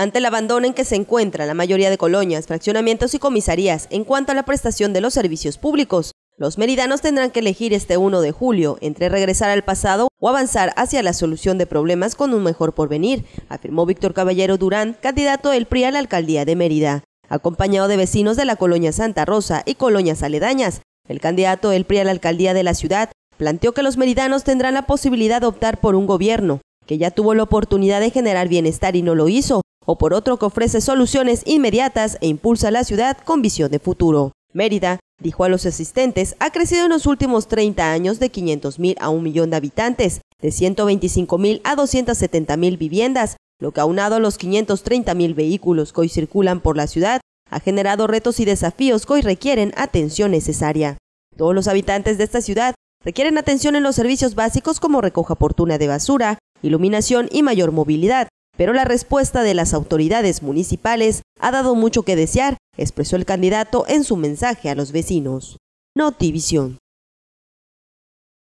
ante el abandono en que se encuentra la mayoría de colonias, fraccionamientos y comisarías en cuanto a la prestación de los servicios públicos. Los meridanos tendrán que elegir este 1 de julio entre regresar al pasado o avanzar hacia la solución de problemas con un mejor porvenir, afirmó Víctor Caballero Durán, candidato del PRI a la alcaldía de Mérida. Acompañado de vecinos de la colonia Santa Rosa y colonias aledañas, el candidato del PRI a la alcaldía de la ciudad planteó que los meridanos tendrán la posibilidad de optar por un gobierno que ya tuvo la oportunidad de generar bienestar y no lo hizo, o por otro que ofrece soluciones inmediatas e impulsa a la ciudad con visión de futuro. Mérida, dijo a los asistentes, ha crecido en los últimos 30 años de 500.000 a un millón de habitantes, de 125.000 a 270.000 viviendas, lo que aunado a los 530.000 vehículos que hoy circulan por la ciudad, ha generado retos y desafíos que hoy requieren atención necesaria. Todos los habitantes de esta ciudad requieren atención en los servicios básicos como recoja oportuna de basura, iluminación y mayor movilidad, pero la respuesta de las autoridades municipales ha dado mucho que desear, expresó el candidato en su mensaje a los vecinos. Notivision.